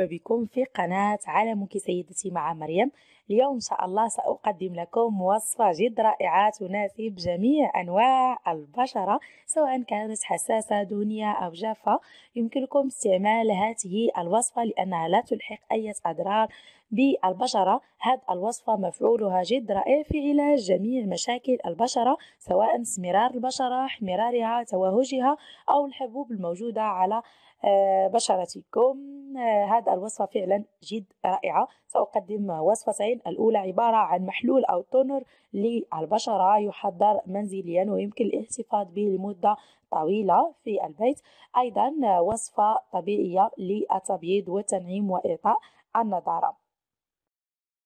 مرحبا بكم في قناة عالمك سيدتي مع مريم اليوم إن شاء الله سأقدم لكم وصفة جد رائعة تناسب جميع أنواع البشرة سواء كانت حساسة دونية أو جافة يمكنكم استعمال هذه الوصفة لأنها لا تلحق أي أضرار بالبشرة هذه الوصفة مفعولها جد رائع في علاج جميع مشاكل البشرة سواء اسمرار البشرة احمرارها توهجها أو الحبوب الموجودة على آه، بشرتكم هذا الوصفة فعلا جد رائعة سأقدم وصفتين الأولى عبارة عن محلول أو تونر للبشرة يحضر منزليا ويمكن الاحتفاظ به لمدة طويلة في البيت أيضا وصفة طبيعية للتبييض والتنعيم وإعطاء النضارة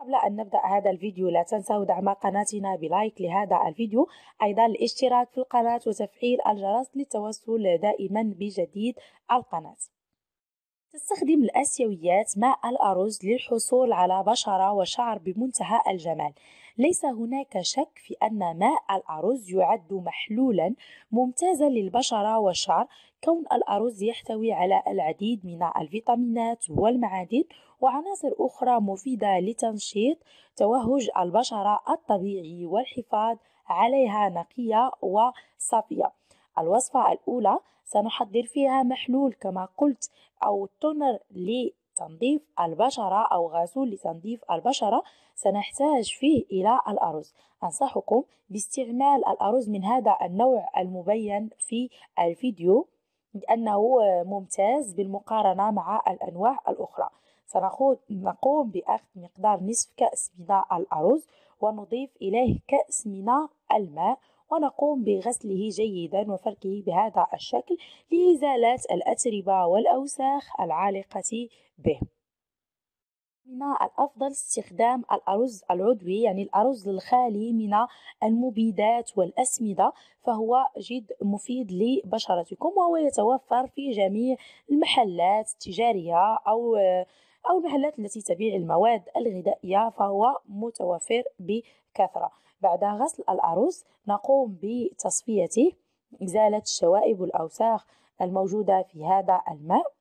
قبل أن نبدأ هذا الفيديو لا تنسوا دعم قناتنا بلايك لهذا الفيديو أيضا الاشتراك في القناة وتفعيل الجرس للتوصل دائما بجديد القناة تستخدم الآسيويات ماء الأرز للحصول على بشرة وشعر بمنتهى الجمال ليس هناك شك في أن ماء الأرز يعد محلولا ممتازا للبشرة والشعر كون الأرز يحتوي على العديد من الفيتامينات والمعادن وعناصر أخرى مفيدة لتنشيط توهج البشرة الطبيعي والحفاظ عليها نقية وصافية الوصفة الأولى سنحضر فيها محلول كما قلت أو تونر لتنظيف البشرة أو غاسول لتنظيف البشرة سنحتاج فيه إلى الأرز أنصحكم باستعمال الأرز من هذا النوع المبين في الفيديو لأنه ممتاز بالمقارنة مع الأنواع الأخرى سنقوم بأخذ مقدار نصف كأس من الأرز ونضيف إليه كأس من الماء ونقوم بغسله جيدا وفركه بهذا الشكل لإزالة الأتربة والأوساخ العالقة به من الأفضل استخدام الأرز العضوي يعني الأرز الخالي من المبيدات والأسمدة فهو جد مفيد لبشرتكم وهو يتوفر في جميع المحلات التجارية أو أو المحلات التي تبيع المواد الغذائية فهو متوفر بكثرة بعد غسل الأرز نقوم بتصفيته إزالة الشوائب والأوساخ الموجودة في هذا الماء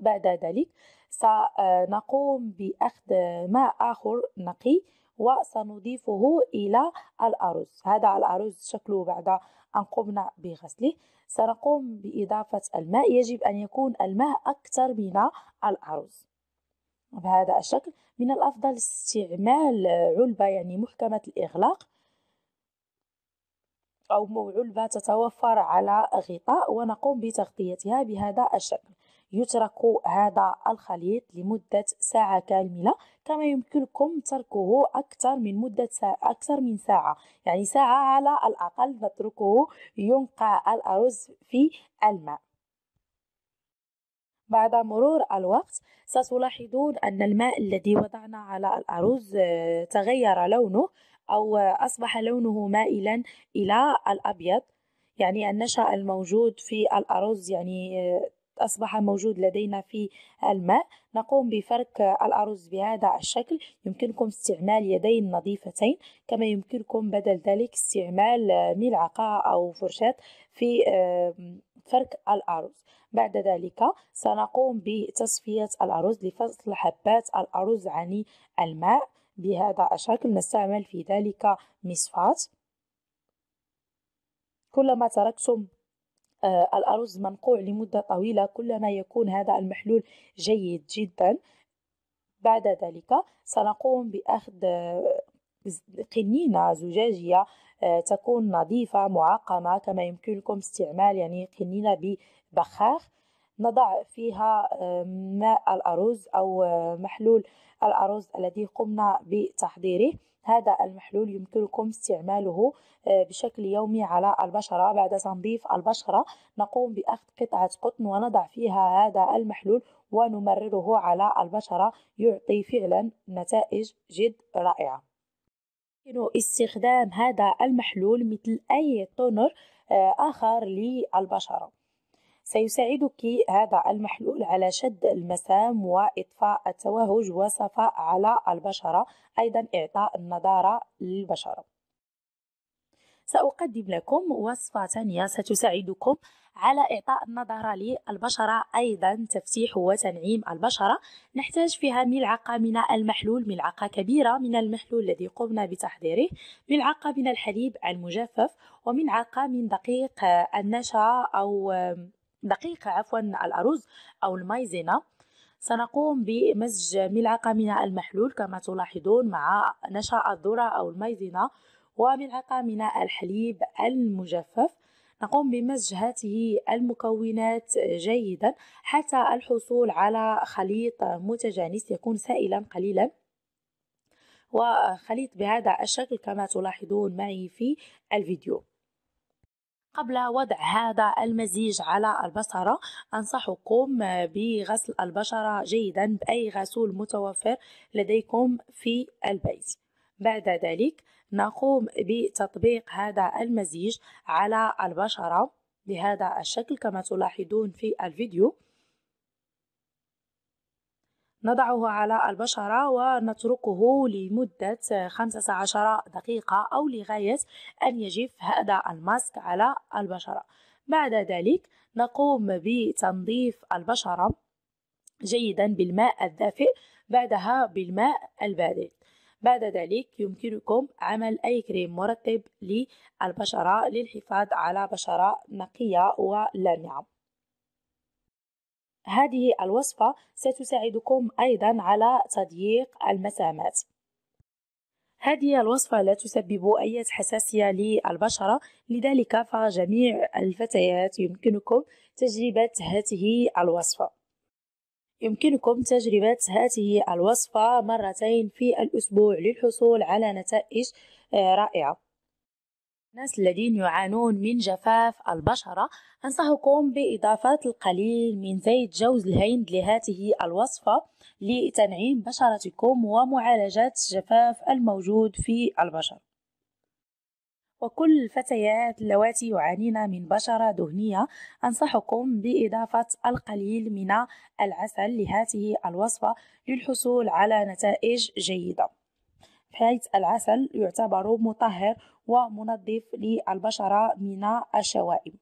بعد ذلك سنقوم آه، بأخذ ماء آخر نقي وسنضيفه إلى الأرز هذا الأرز شكله بعد أن قمنا بغسله سنقوم بإضافة الماء يجب أن يكون الماء أكثر من الأرز بهذا الشكل من الأفضل استعمال علبة يعني محكمة الإغلاق أو علبة تتوفر على غطاء ونقوم بتغطيتها بهذا الشكل يترك هذا الخليط لمدة ساعة كاملة كما يمكنكم تركه أكثر من مدة ساعة أكثر من ساعة يعني ساعة على الأقل نتركه ينقع الأرز في الماء بعد مرور الوقت ستلاحظون أن الماء الذي وضعنا على الأرز آه، تغير لونه أو أصبح لونه مائلا إلى الأبيض يعني النشا الموجود في الأرز يعني آه، أصبح موجود لدينا في الماء نقوم بفرك الأرز بهذا الشكل يمكنكم استعمال يدين نظيفتين كما يمكنكم بدل ذلك استعمال ملعقة أو فرشاة في فرك الأرز بعد ذلك سنقوم بتصفية الأرز لفصل حبات الأرز عن الماء بهذا الشكل نستعمل في ذلك مصفاة كلما تركتم آه، الأرز منقوع لمدة طويلة كلما يكون هذا المحلول جيد جدا بعد ذلك سنقوم بأخذ آه، قنينة زجاجية آه، تكون نظيفة معقمة كما يمكنكم استعمال يعني قنينة ببخاخ نضع فيها ماء الأرز أو آه، محلول الأرز الذي قمنا بتحضيره هذا المحلول يمكنكم استعماله آه، بشكل يومي على البشرة بعد تنظيف البشرة نقوم بأخذ قطعة قطن ونضع فيها هذا المحلول ونمرره على البشرة يعطي فعلا نتائج جد رائعة يمكن استخدام هذا المحلول مثل أي تونر آه، آخر للبشرة سيساعدك هذا المحلول على شد المسام وإطفاء التوهج وصفاء على البشرة أيضا إعطاء النضارة للبشرة سأقدم لكم وصفة ثانية ستساعدكم على إعطاء النضارة للبشرة أيضا تفتيح وتنعيم البشرة نحتاج فيها ملعقة من المحلول ملعقة كبيرة من المحلول الذي قمنا بتحضيره ملعقة من الحليب المجفف وملعقة من دقيق النشا أو دقيقة عفوا الأرز أو المايزينا سنقوم بمزج ملعقة من المحلول كما تلاحظون مع نشا الذرة أو المايزينا وملعقة من الحليب المجفف نقوم بمزج هذه المكونات جيدا حتى الحصول على خليط متجانس يكون سائلا قليلا وخليط بهذا الشكل كما تلاحظون معي في الفيديو قبل وضع هذا المزيج على البصرة أنصحكم بغسل البشرة جيدا بأي غسول متوفر لديكم في البيت بعد ذلك نقوم بتطبيق هذا المزيج على البشرة بهذا الشكل كما تلاحظون في الفيديو نضعه على البشرة ونتركه لمدة 15 دقيقة أو لغاية أن يجف هذا الماسك على البشرة بعد ذلك نقوم بتنظيف البشرة جيدا بالماء الدافئ بعدها بالماء البارد بعد ذلك يمكنكم عمل أي كريم مرطب للبشرة للحفاظ على بشرة نقية ولامعة هذه الوصفة ستساعدكم أيضا على تضييق المسامات هذه الوصفة لا تسبب أي حساسية للبشرة لذلك فجميع الفتيات يمكنكم تجربة هذه الوصفة يمكنكم تجربة هذه الوصفة مرتين في الأسبوع للحصول على نتائج آه، رائعة الناس الذين يعانون من جفاف البشرة أنصحكم بإضافة القليل من زيت جوز الهند لهذه الوصفة لتنعيم بشرتكم ومعالجة الجفاف الموجود في البشرة وكل الفتيات اللواتي يعانين من بشرة دهنية أنصحكم بإضافة القليل من العسل لهذه الوصفة للحصول على نتائج جيدة بحيث العسل يعتبر مطهر ومنظف للبشرة من الشوائب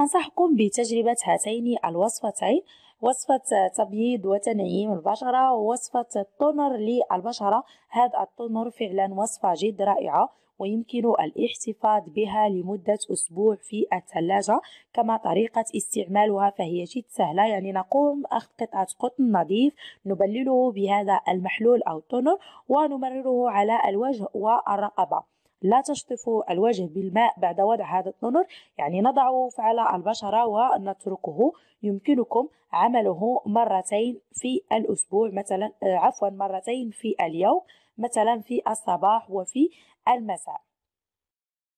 أنصحكم بتجربة هاتين الوصفتين وصفة تبييض وتنعيم البشرة ووصفة التونر للبشرة هذا التونر فعلا وصفة جد رائعة ويمكن الاحتفاظ بها لمدة أسبوع في الثلاجة كما طريقة استعمالها فهي جد سهلة يعني نقوم أخذ قطعة قطن نظيف نبلله بهذا المحلول أو التونر ونمرره على الوجه والرقبة لا تشطف الوجه بالماء بعد وضع هذا التونر يعني نضعه على البشرة ونتركه يمكنكم عمله مرتين في الأسبوع مثلا آه، عفوا مرتين في اليوم مثلا في الصباح وفي المساء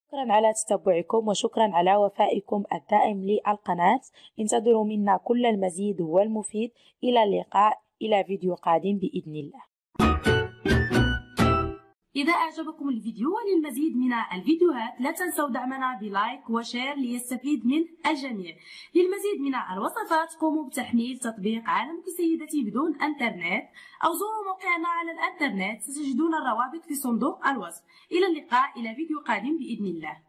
شكرا على تتبعكم وشكرا على وفائكم الدائم للقناة انتظروا منا كل المزيد والمفيد إلى اللقاء إلى فيديو قادم بإذن الله إذا أعجبكم الفيديو وللمزيد من الفيديوهات لا تنسوا دعمنا بلايك وشير ليستفيد منه الجميع للمزيد من الوصفات قوموا بتحميل تطبيق عالمك سيدتي بدون انترنت أو زوروا موقعنا على الانترنت ستجدون الروابط في صندوق الوصف إلى اللقاء إلى فيديو قادم بإذن الله